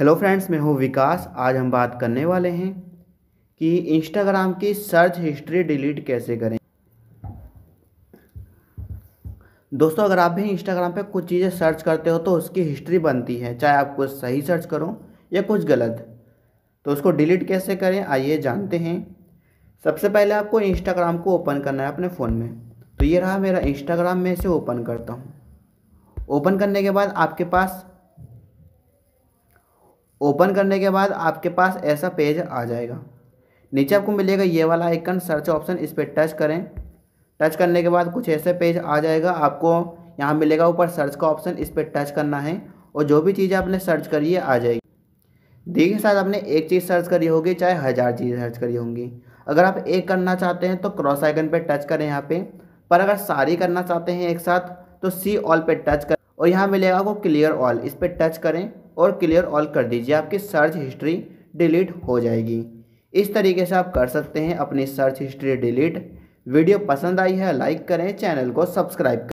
hello friends मैं हूँ विकास आज हम बात करने वाले हैं कि इंस्टाग्राम की सर्च हिस्ट्री डिलीट कैसे करें दोस्तों अगर आप भी इंस्टाग्राम पे कुछ चीज़ें सर्च करते हो तो उसकी हिस्ट्री बनती है चाहे आप कुछ सही सर्च करो या कुछ गलत तो उसको डिलीट कैसे करें आइए जानते हैं सबसे पहले आपको इंस्टाग्राम को ओपन करना है अपने फ़ोन में तो ये रहा मेरा इंस्टाग्राम में से ओपन करता हूँ ओपन करने के बाद आपके पास ओपन करने के बाद आपके पास ऐसा पेज आ जाएगा नीचे आपको मिलेगा ये वाला आइकन सर्च ऑप्शन इस पर टच करें टच करने के बाद कुछ ऐसे पेज आ जाएगा आपको यहाँ मिलेगा ऊपर सर्च का ऑप्शन इस पर टच करना है और जो भी चीज़ आपने सर्च करी है आ जाएगी देखिए साथ आपने एक चीज़ सर्च करी होगी चाहे हज़ार चीज़ सर्च करी होंगी अगर आप एक करना चाहते हैं तो क्रॉस आइकन पर टच करें यहाँ पर पर अगर सारी करना चाहते हैं एक साथ तो सी ऑल पर टच करें और यहाँ मिलेगा आपको क्लियर ऑल इस पर टच करें और क्लियर ऑल कर दीजिए आपकी सर्च हिस्ट्री डिलीट हो जाएगी इस तरीके से आप कर सकते हैं अपनी सर्च हिस्ट्री डिलीट वीडियो पसंद आई है लाइक करें चैनल को सब्सक्राइब करें